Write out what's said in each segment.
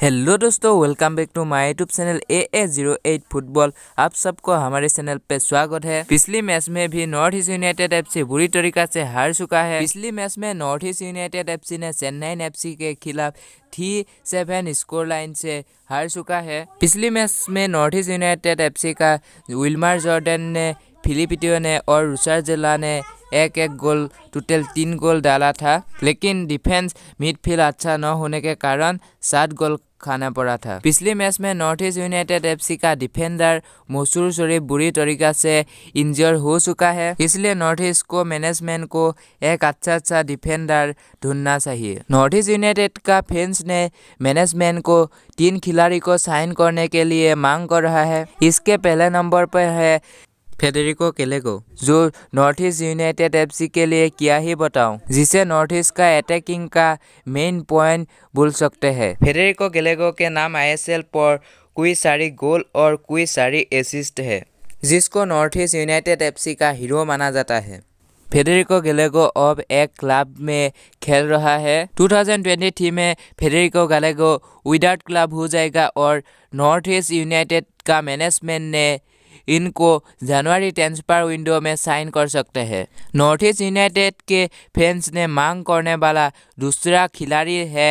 hello दोस्तों welcome back to my YouTube channel A A zero eight football आप सबको हमारे चैनल पे स्वागत है पिछली मैच में भी नॉर्थ ईस्ट यूनाइटेड एफसी बुरी तरीका से हार चुका है पिछली मैच में नॉर्थ ईस्ट यूनाइटेड एफसी ने चेन्नई एफसी के खिलाफ थ्री सेवन स्कोर लाइन से हार चुका है पिछली मैच में नॉर्थ ईस्ट यूनाइटेड एफ का विल्मार जॉर्डन ने फिलिपिटियो ने और रुषार जिला ने एक एक गोल टोटल तीन गोल डाला था लेकिन डिफेंस मिडफील्ड अच्छा न होने के कारण सात गोल खाना पड़ा था पिछले मैच में नॉर्थ ईस्ट यूनाइटेड एफसी का डिफेंडर मसूर शरीफ बुरी तरीका से इंजर हो चुका है इसलिए नॉर्थ ईस्ट को मैनेजमेंट को एक अच्छा अच्छा डिफेंडर ढूंढना चाहिए नॉर्थ ईस्ट यूनाइटेड का फैंस ने मैनेजमेंट को तीन खिलाड़ी को साइन करने के लिए मांग कर रहा है इसके पहले नंबर पर है फेडरिको केलेगो जो नॉर्थ ईस्ट यूनाइटेड एफसी के लिए किया ही बताऊं जिसे नॉर्थ ईस्ट का अटैकिंग का मेन पॉइंट बोल सकते हैं फेडरिको केलेगो के नाम आईएसएल पर कोई सारी गोल और कोई सारी एसिस्ट है जिसको नॉर्थ ईस्ट यूनाइटेड एफसी का हीरो माना जाता है फेडरिको गैलेगो अब एक क्लब में खेल रहा है 2023 में फेडरिको गैलेगो विदाउट क्लब हो जाएगा और नॉर्थ ईस्ट यूनाइटेड का मैनेजमेंट ने इनको जनवरी ट्रांसफर विंडो में साइन कर सकते हैं नॉर्थ ईस्ट यूनाइटेड के फैंस ने मांग करने वाला दूसरा खिलाड़ी है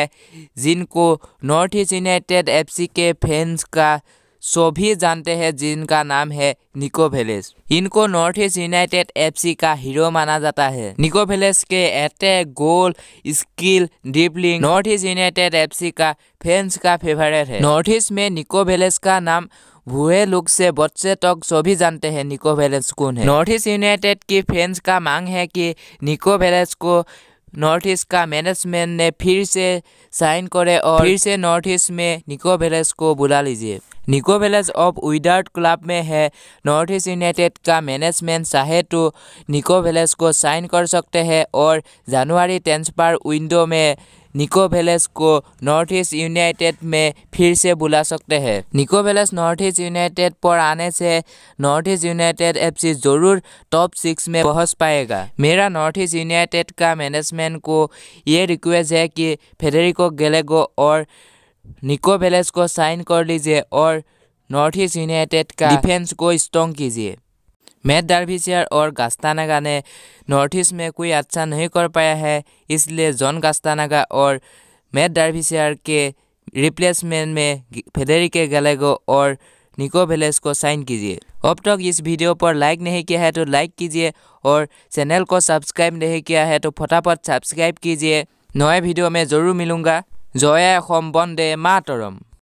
जिनको नॉर्थ ईस्ट यूनाइटेड एफसी के फैंस का सभी जानते हैं जिनका नाम है निको भेलेस इनको नॉर्थ ईस्ट यूनाइटेड एफसी का हीरो माना जाता है निको भेलेस के attack goal skill dribbling North East United FC का फैंस का फेवरेट है नॉर्थ ईस्ट में निको भेलेस का नाम बुरे लुक से बच्चे तक सभी जानते हैं निको वेलेंस कौन है नॉर्थ ईस्ट यूनाइटेड की फैंस का मांग है कि निको वेलेंस को नॉर्थ ईस्ट का मैनेजमेंट ने फिर से साइन करे और फिर से नॉर्थ ईस्ट में निको वेलेंस को बुला लीजिए निको वेलेंस ऑफ विदाउट क्लब में है नॉर्थ ईस्ट यूनाइटेड का मैनेजमेंट चाहे तो निको वेलेंस को साइन कर सकते हैं और जनवरी ट्रांसफर विंडो में निको वेलेस को नॉर्थ ईस्ट यूनाइटेड में फिर से बुला सकते हैं निको वेलेस नॉर्थ ईस्ट यूनाइटेड पर आने से नॉर्थ ईस्ट यूनाइटेड एफ जरूर टॉप सिक्स में पहुंच पाएगा मेरा नॉर्थ ईस्ट यूनाइटेड का मैनेजमेंट को ये रिक्वेस्ट है कि फेडरिको गेलेगो और निको वेलेस को साइन कर लीजिए और नॉर्थ ईस्ट यूनाइटेड का डिफेंस को स्ट्रॉन्ग कीजिए मैट डार्विशियर और गास्तानागा ने नॉर्थ ईस्ट में कोई अच्छा नहीं कर पाया है इसलिए जॉन गास्तानागा और मैट डार्विशियर के रिप्लेसमेंट में फेडेरिके गलेगो और निको वेलेस को साइन कीजिए अब तक इस वीडियो पर लाइक नहीं किया है तो लाइक कीजिए और चैनल को सब्सक्राइब नहीं किया है तो फटाफट सब्सक्राइब कीजिए नए वीडियो में ज़रूर मिलूंगा जया असम बंदे मातरम